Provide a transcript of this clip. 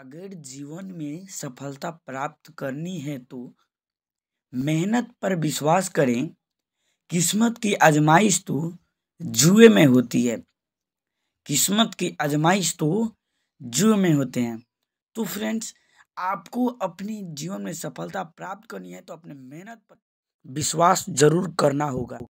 अगर जीवन में सफलता प्राप्त करनी है तो मेहनत पर विश्वास करें किस्मत की आजमाइश तो जुए में होती है किस्मत की आजमाइश तो जुए में होते हैं तो फ्रेंड्स आपको अपने जीवन में सफलता प्राप्त करनी है तो अपने मेहनत पर विश्वास जरूर करना होगा